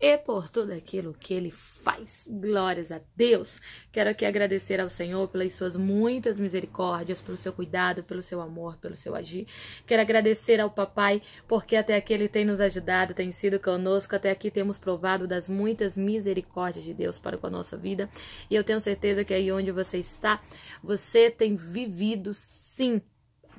e por tudo aquilo que ele faz. Glórias a Deus. Quero aqui agradecer ao Senhor pelas suas muitas misericórdias, pelo seu cuidado, pelo seu amor, pelo seu agir. Quero agradecer ao Papai, porque até aqui ele tem nos ajudado, tem sido conosco. Até aqui temos provado das muitas misericórdias de Deus para com a nossa vida. E eu tenho certeza que aí onde você está, você tem vivido sim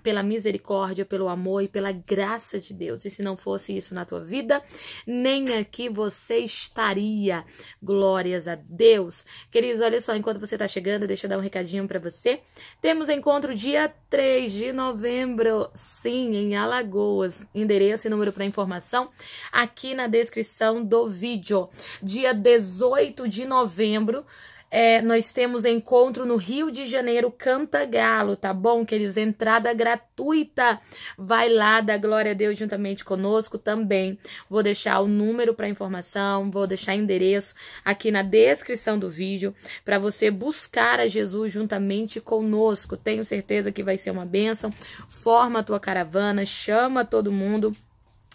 pela misericórdia, pelo amor e pela graça de Deus. E se não fosse isso na tua vida, nem aqui você estaria. Glórias a Deus. Queridos, olha só, enquanto você está chegando, deixa eu dar um recadinho para você. Temos encontro dia 3 de novembro, sim, em Alagoas. Endereço e número para informação aqui na descrição do vídeo. Dia 18 de novembro é, nós temos encontro no Rio de Janeiro, Canta Galo, tá bom, queridos? Entrada gratuita. Vai lá, dá glória a Deus juntamente conosco também. Vou deixar o número para informação, vou deixar endereço aqui na descrição do vídeo para você buscar a Jesus juntamente conosco. Tenho certeza que vai ser uma bênção. Forma a tua caravana, chama todo mundo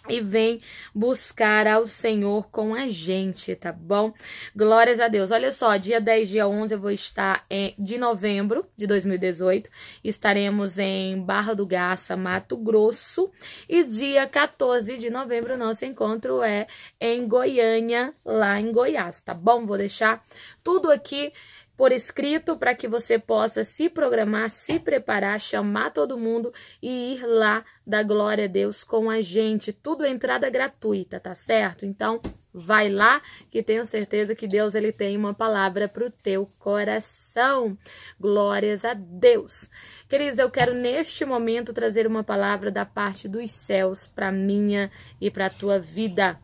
e vem buscar ao Senhor com a gente, tá bom? Glórias a Deus. Olha só, dia 10, dia 11 eu vou estar em, de novembro de 2018, estaremos em Barra do Garça, Mato Grosso, e dia 14 de novembro nosso encontro é em Goiânia, lá em Goiás, tá bom? Vou deixar tudo aqui por escrito para que você possa se programar, se preparar, chamar todo mundo e ir lá dar glória a Deus com a gente. Tudo é entrada gratuita, tá certo? Então, vai lá que tenho certeza que Deus ele tem uma palavra para o teu coração. Glórias a Deus. Queridos, eu quero neste momento trazer uma palavra da parte dos céus para minha e para tua vida.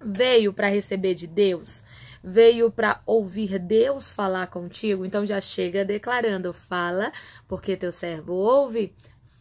Veio para receber de Deus veio para ouvir Deus falar contigo, então já chega declarando: fala, porque teu servo ouve.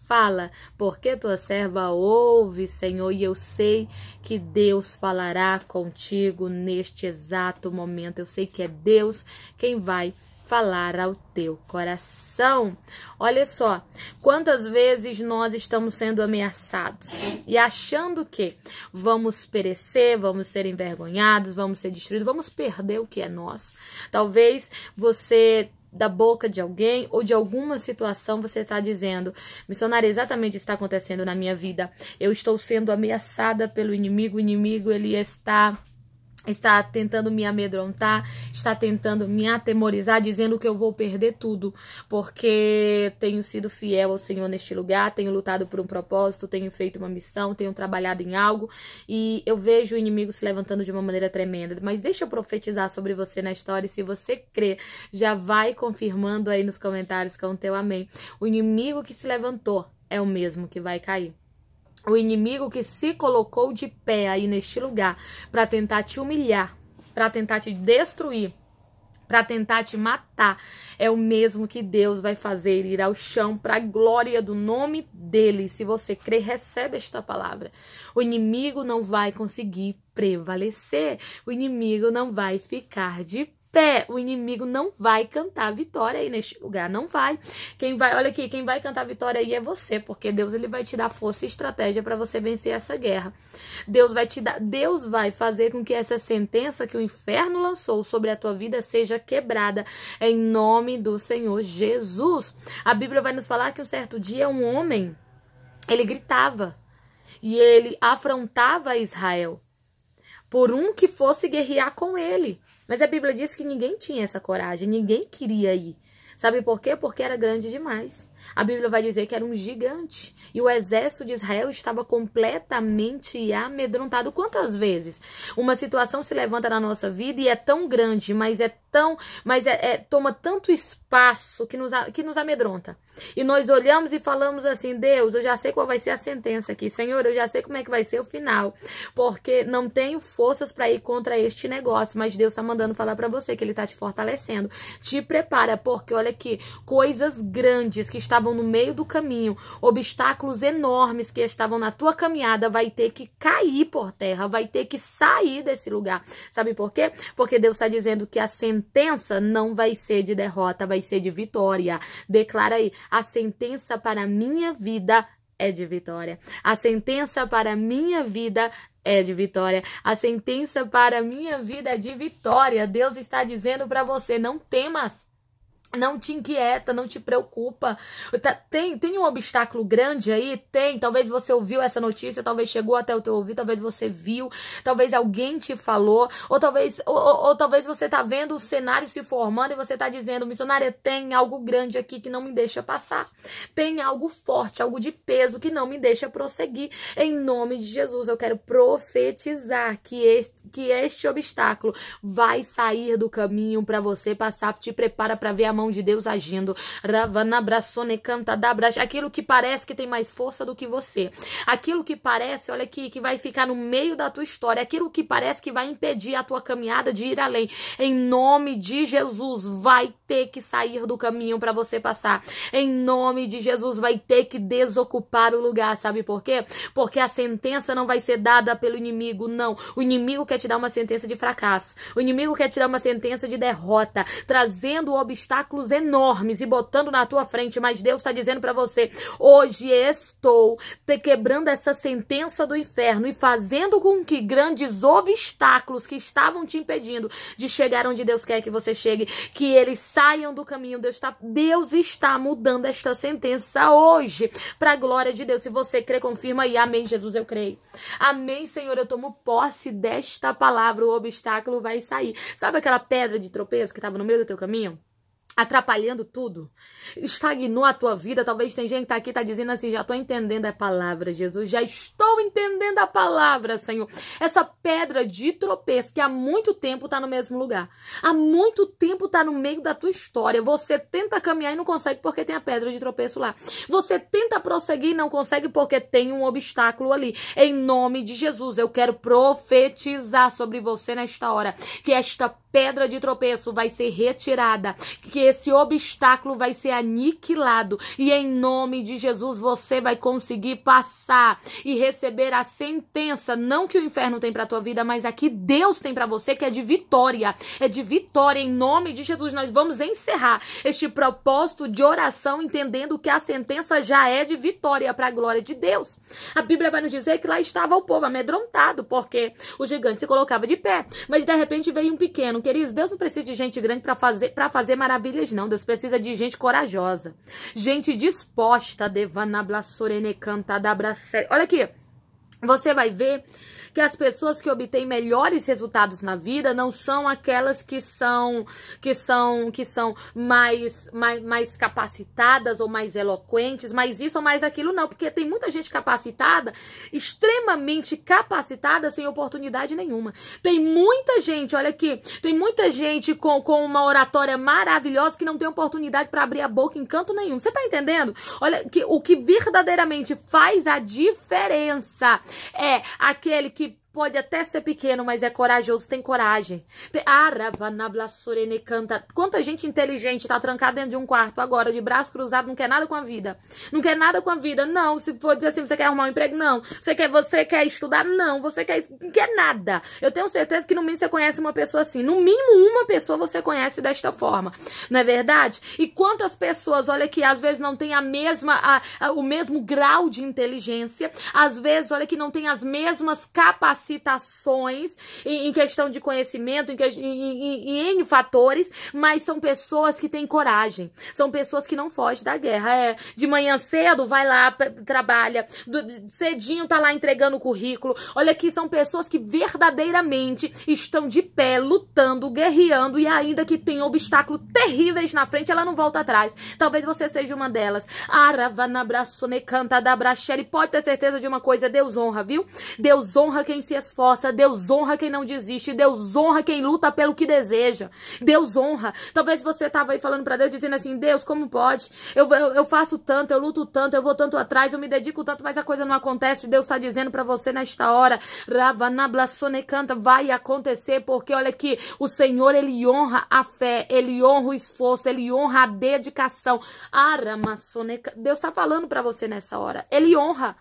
Fala, porque tua serva ouve, Senhor, e eu sei que Deus falará contigo neste exato momento. Eu sei que é Deus quem vai falar ao teu coração. Olha só, quantas vezes nós estamos sendo ameaçados e achando que vamos perecer, vamos ser envergonhados, vamos ser destruídos, vamos perder o que é nosso. Talvez você da boca de alguém ou de alguma situação você está dizendo, missionária, exatamente está acontecendo na minha vida. Eu estou sendo ameaçada pelo inimigo, o inimigo ele está está tentando me amedrontar, está tentando me atemorizar, dizendo que eu vou perder tudo, porque tenho sido fiel ao Senhor neste lugar, tenho lutado por um propósito, tenho feito uma missão, tenho trabalhado em algo e eu vejo o inimigo se levantando de uma maneira tremenda. Mas deixa eu profetizar sobre você na história e se você crê, já vai confirmando aí nos comentários com o teu amém. O inimigo que se levantou é o mesmo que vai cair o inimigo que se colocou de pé aí neste lugar para tentar te humilhar, para tentar te destruir, para tentar te matar, é o mesmo que Deus vai fazer ir ao chão para a glória do nome dele. Se você crê, recebe esta palavra. O inimigo não vai conseguir prevalecer, o inimigo não vai ficar de pé, o inimigo não vai cantar vitória aí neste lugar, não vai. Quem vai, olha aqui, quem vai cantar vitória aí é você, porque Deus ele vai te dar força e estratégia para você vencer essa guerra. Deus vai te dar, Deus vai fazer com que essa sentença que o inferno lançou sobre a tua vida seja quebrada em nome do Senhor Jesus. A Bíblia vai nos falar que um certo dia um homem ele gritava e ele afrontava Israel por um que fosse guerrear com ele. Mas a Bíblia diz que ninguém tinha essa coragem, ninguém queria ir. Sabe por quê? Porque era grande demais. A Bíblia vai dizer que era um gigante. E o exército de Israel estava completamente amedrontado. Quantas vezes uma situação se levanta na nossa vida e é tão grande, mas é tão, mas é, é, toma tanto espaço que nos, que nos amedronta. E nós olhamos e falamos assim: Deus, eu já sei qual vai ser a sentença aqui. Senhor, eu já sei como é que vai ser o final. Porque não tenho forças para ir contra este negócio. Mas Deus está mandando falar para você que Ele está te fortalecendo. Te prepara, porque olha aqui: coisas grandes que estavam no meio do caminho, obstáculos enormes que estavam na tua caminhada, vai ter que cair por terra, vai ter que sair desse lugar. Sabe por quê? Porque Deus está dizendo que a sentença sentença não vai ser de derrota, vai ser de vitória. Declara aí: a sentença para minha vida é de vitória. A sentença para minha vida é de vitória. A sentença para minha vida é de vitória. Deus está dizendo para você: não temas não te inquieta, não te preocupa. Tá, tem, tem um obstáculo grande aí? Tem. Talvez você ouviu essa notícia, talvez chegou até o teu ouvido, talvez você viu, talvez alguém te falou, ou talvez, ou, ou, ou talvez você tá vendo o cenário se formando e você tá dizendo, missionária, tem algo grande aqui que não me deixa passar. Tem algo forte, algo de peso que não me deixa prosseguir. Em nome de Jesus, eu quero profetizar que este, que este obstáculo vai sair do caminho para você passar. Te prepara para ver a mão de Deus agindo. Aquilo que parece que tem mais força do que você. Aquilo que parece, olha aqui, que vai ficar no meio da tua história. Aquilo que parece que vai impedir a tua caminhada de ir além. Em nome de Jesus, vai ter que sair do caminho para você passar. Em nome de Jesus, vai ter que desocupar o lugar. Sabe por quê? Porque a sentença não vai ser dada pelo inimigo, não. O inimigo quer te dar uma sentença de fracasso. O inimigo quer te dar uma sentença de derrota, trazendo o obstáculo obstáculos enormes e botando na tua frente, mas Deus está dizendo para você: hoje estou quebrando essa sentença do inferno e fazendo com que grandes obstáculos que estavam te impedindo de chegar onde Deus quer que você chegue, que eles saiam do caminho. Deus está, Deus está mudando esta sentença hoje para a glória de Deus. Se você crê, confirma aí. Amém, Jesus, eu creio. Amém, Senhor, eu tomo posse desta palavra. O obstáculo vai sair. Sabe aquela pedra de tropeço que estava no meio do teu caminho? atrapalhando tudo. Estagnou a tua vida. Talvez tem gente que tá aqui tá dizendo assim, já estou entendendo a palavra, Jesus. Já estou entendendo a palavra, Senhor. Essa pedra de tropeço que há muito tempo está no mesmo lugar. Há muito tempo está no meio da tua história. Você tenta caminhar e não consegue porque tem a pedra de tropeço lá. Você tenta prosseguir e não consegue porque tem um obstáculo ali. Em nome de Jesus, eu quero profetizar sobre você nesta hora que esta pedra de tropeço vai ser retirada, que esse obstáculo vai ser aniquilado e em nome de Jesus você vai conseguir passar e receber a sentença, não que o inferno tem para tua vida, mas a que Deus tem para você, que é de vitória. É de vitória em nome de Jesus. Nós vamos encerrar este propósito de oração entendendo que a sentença já é de vitória para a glória de Deus. A Bíblia vai nos dizer que lá estava o povo amedrontado, porque o gigante se colocava de pé, mas de repente veio um pequeno queridos, Deus não precisa de gente grande para fazer, pra fazer maravilhas, não. Deus precisa de gente corajosa. Gente disposta. Olha aqui. Você vai ver que as pessoas que obtêm melhores resultados na vida não são aquelas que são que são que são mais mais, mais capacitadas ou mais eloquentes, mais isso ou mais aquilo não, porque tem muita gente capacitada, extremamente capacitada sem oportunidade nenhuma. Tem muita gente, olha aqui, tem muita gente com, com uma oratória maravilhosa que não tem oportunidade para abrir a boca em canto nenhum. Você tá entendendo? Olha que o que verdadeiramente faz a diferença é aquele que Pode até ser pequeno, mas é corajoso, tem coragem. Ah, Sorene canta. Quanta gente inteligente tá trancada dentro de um quarto agora, de braço cruzado, não quer nada com a vida. Não quer nada com a vida. Não, se for dizer assim, você quer arrumar um emprego? Não. Você quer, você quer estudar? Não. Você quer, não quer nada. Eu tenho certeza que no mínimo você conhece uma pessoa assim. No mínimo uma pessoa você conhece desta forma. Não é verdade? E quantas pessoas, olha que às vezes não tem a mesma, a, a, o mesmo grau de inteligência. Às vezes, olha que não tem as mesmas capacidades capacitações em, em questão de conhecimento, em, em, em, em fatores, mas são pessoas que têm coragem, são pessoas que não fogem da guerra. É, de manhã cedo vai lá, trabalha, do, cedinho tá lá entregando o currículo. Olha que são pessoas que verdadeiramente estão de pé, lutando, guerreando e ainda que tem obstáculos terríveis na frente, ela não volta atrás. Talvez você seja uma delas. Aravanabraçone canta da brachele. Pode ter certeza de uma coisa, Deus honra, viu? Deus honra quem se esforça, Deus honra quem não desiste, Deus honra quem luta pelo que deseja, Deus honra. Talvez você tava aí falando para Deus, dizendo assim, Deus, como pode? Eu, eu, eu, faço tanto, eu luto tanto, eu vou tanto atrás, eu me dedico tanto, mas a coisa não acontece. Deus está dizendo para você nesta hora, Ravanabla canta, vai acontecer, porque olha aqui, o Senhor, Ele honra a fé, Ele honra o esforço, Ele honra a dedicação. Aramassone, Deus está falando para você nessa hora, Ele honra.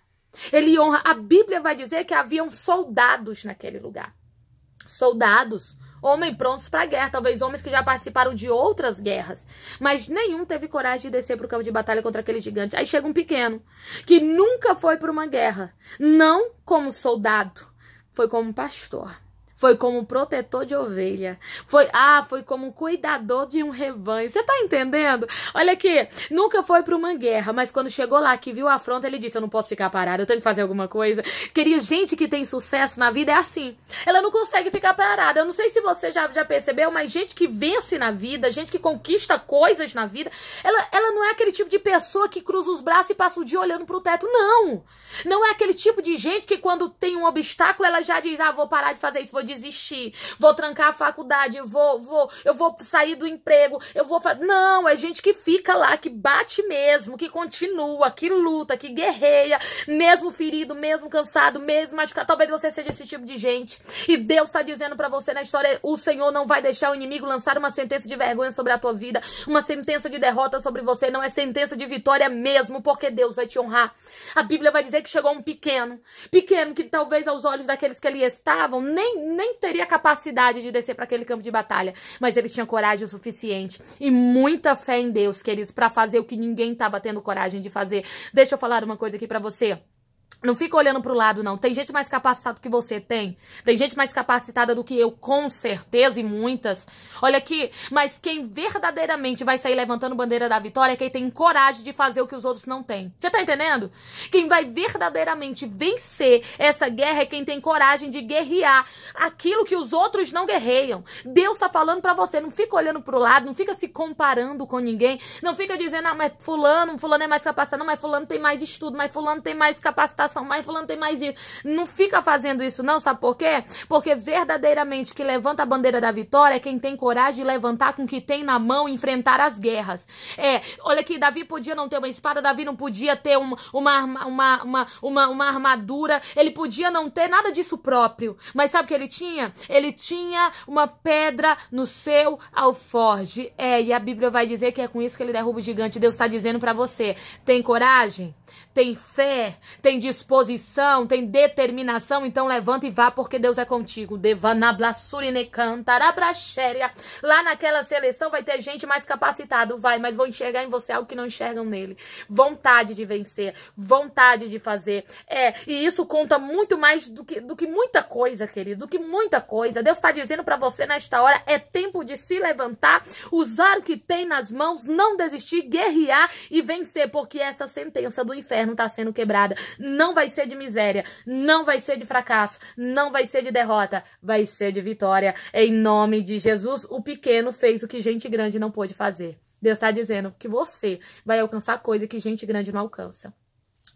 Ele honra. A Bíblia vai dizer que haviam soldados naquele lugar. Soldados, homens prontos para a guerra, talvez homens que já participaram de outras guerras, mas nenhum teve coragem de descer para o campo de batalha contra aquele gigante. Aí chega um pequeno que nunca foi para uma guerra, não como soldado, foi como pastor. Foi como protetor de ovelha. Foi, ah, foi como cuidador de um rebanho. Você tá entendendo? Olha aqui, nunca foi para uma guerra, mas quando chegou lá que viu a afronta, ele disse: "Eu não posso ficar parado, eu tenho que fazer alguma coisa". Queria gente que tem sucesso na vida é assim. Ela não consegue ficar parada. Eu não sei se você já, já percebeu, mas gente que vence na vida, gente que conquista coisas na vida, ela, ela não é aquele tipo de pessoa que cruza os braços e passa o dia olhando pro teto. Não! Não é aquele tipo de gente que quando tem um obstáculo, ela já diz: "Ah, vou parar de fazer isso, vou desistir, vou trancar a faculdade, vou, vou, eu vou sair do emprego, eu vou. Não, é gente que fica lá, que bate mesmo, que continua, que luta, que guerreia, mesmo ferido, mesmo cansado, mesmo machucado. Talvez você seja esse tipo de gente. E Deus está dizendo para você na história: o Senhor não vai deixar o inimigo lançar uma sentença de vergonha sobre a tua vida, uma sentença de derrota sobre você. Não é sentença de vitória mesmo, porque Deus vai te honrar. A Bíblia vai dizer que chegou um pequeno, pequeno que talvez aos olhos daqueles que ali estavam, nem nem teria capacidade de descer para aquele campo de batalha, mas ele tinha coragem o suficiente e muita fé em Deus, queridos, para fazer o que ninguém estava tendo coragem de fazer. Deixa eu falar uma coisa aqui para você. Não fica olhando para o lado, não. Tem gente mais capacitada que você tem. Tem gente mais capacitada do que eu, com certeza, e muitas. Olha aqui, mas quem verdadeiramente vai sair levantando bandeira da vitória é quem tem coragem de fazer o que os outros não têm. Você tá entendendo? Quem vai verdadeiramente vencer essa guerra é quem tem coragem de guerrear aquilo que os outros não guerreiam. Deus tá falando para você. Não fica olhando para o lado, não fica se comparando com ninguém. Não fica dizendo, ah, mas fulano, fulano é mais capacitado. Não, mas fulano tem mais estudo, mas fulano tem mais capacidade capacitação mais, fulano tem mais isso. Não fica fazendo isso não, sabe por quê? Porque verdadeiramente que levanta a bandeira da vitória é quem tem coragem de levantar com o que tem na mão e enfrentar as guerras. É, olha aqui, Davi podia não ter uma espada, Davi não podia ter uma, uma, uma, uma, uma, uma armadura, ele podia não ter nada disso próprio. Mas sabe o que ele tinha? Ele tinha uma pedra no seu alforge. É, e a Bíblia vai dizer que é com isso que ele derruba o gigante. Deus está dizendo para você, tem coragem? Tem fé? Tem disposição, tem determinação, então levanta e vá, porque Deus é contigo. Lá naquela seleção vai ter gente mais capacitada, vai, mas vão enxergar em você algo que não enxergam nele. Vontade de vencer, vontade de fazer. É, e isso conta muito mais do que, do que muita coisa, querido, do que muita coisa. Deus está dizendo para você nesta hora, é tempo de se levantar, usar o que tem nas mãos, não desistir, guerrear e vencer, porque essa sentença do inferno está sendo quebrada não vai ser de miséria, não vai ser de fracasso, não vai ser de derrota, vai ser de vitória. Em nome de Jesus, o pequeno fez o que gente grande não pôde fazer. Deus está dizendo que você vai alcançar coisa que gente grande não alcança.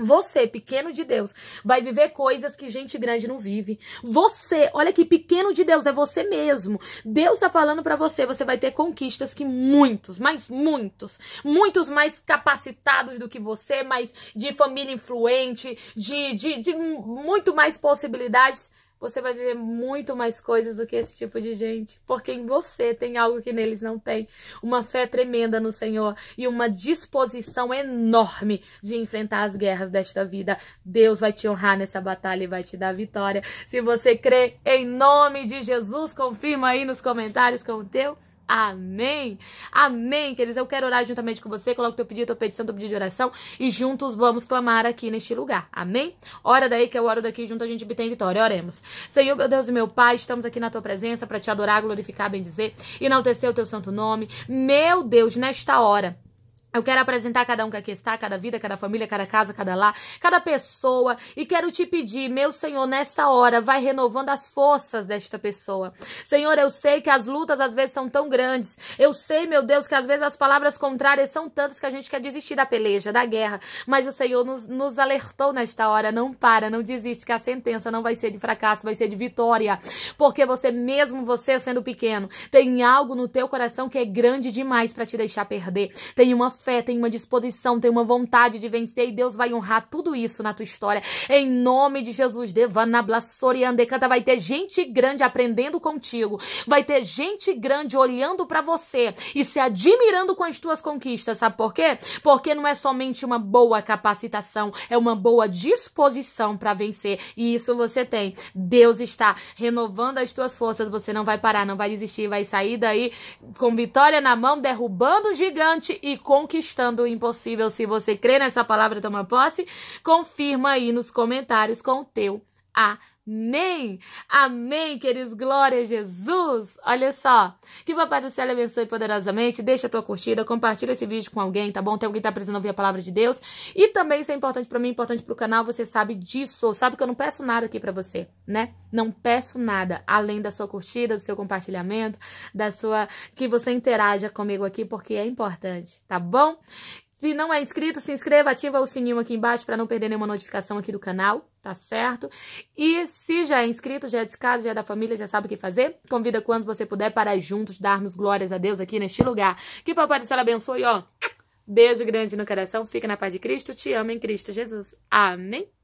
Você, pequeno de Deus, vai viver coisas que gente grande não vive. Você, olha que pequeno de Deus é você mesmo. Deus está falando para você, você vai ter conquistas que muitos, mas muitos, muitos mais capacitados do que você, mais de família influente, de, de, de muito mais possibilidades você vai viver muito mais coisas do que esse tipo de gente, porque em você tem algo que neles não tem, uma fé tremenda no Senhor e uma disposição enorme de enfrentar as guerras desta vida. Deus vai te honrar nessa batalha e vai te dar vitória. Se você crê em nome de Jesus, confirma aí nos comentários com o teu Amém. Amém, queridos. Eu quero orar juntamente com você. Coloca teu pedido, tua petição, teu pedido de oração. E juntos vamos clamar aqui neste lugar. Amém? Ora daí que eu oro daqui. Junto a gente obtém vitória. Oremos. Senhor, meu Deus e meu Pai, estamos aqui na tua presença para te adorar, glorificar, bendizer, enaltecer o teu santo nome. Meu Deus, nesta hora. Eu quero apresentar cada um que aqui está, cada vida, cada família, cada casa, cada lar, cada pessoa. E quero te pedir, meu Senhor, nessa hora, vai renovando as forças desta pessoa. Senhor, eu sei que as lutas às vezes são tão grandes. Eu sei, meu Deus, que às vezes as palavras contrárias são tantas que a gente quer desistir da peleja, da guerra. Mas o Senhor nos, nos alertou nesta hora. Não para, não desiste, que a sentença não vai ser de fracasso, vai ser de vitória. Porque você, mesmo você sendo pequeno, tem algo no teu coração que é grande demais para te deixar perder. Tem uma fé, tem uma disposição, tem uma vontade de vencer e Deus vai honrar tudo isso na tua história. Em nome de Jesus, Devana vai ter gente grande aprendendo contigo, vai ter gente grande olhando para você e se admirando com as tuas conquistas, sabe por quê? Porque não é somente uma boa capacitação, é uma boa disposição para vencer e isso você tem. Deus está renovando as tuas forças, você não vai parar, não vai desistir, vai sair daí com vitória na mão, derrubando o gigante e conquistando conquistando o impossível. Se você crê nessa palavra, toma posse. Confirma aí nos comentários com o teu amém. Amém! Amém, queridos! Glória a Jesus! Olha só, que o Papai do Céu abençoe poderosamente. Deixa a tua curtida, compartilha esse vídeo com alguém, tá bom? Tem alguém que tá precisando ouvir a palavra de Deus. E também, isso é importante para mim, importante pro canal, você sabe disso. Sabe que eu não peço nada aqui para você, né? Não peço nada, além da sua curtida, do seu compartilhamento, da sua... que você interaja comigo aqui, porque é importante, tá bom? Se não é inscrito, se inscreva, ativa o sininho aqui embaixo para não perder nenhuma notificação aqui do canal tá certo? E se já é inscrito, já é de casa, já é da família, já sabe o que fazer, convida quando você puder para juntos darmos glórias a Deus aqui neste lugar. Que Papai do Céu abençoe, ó. Beijo grande no coração, fica na paz de Cristo, te amo em Cristo Jesus. Amém.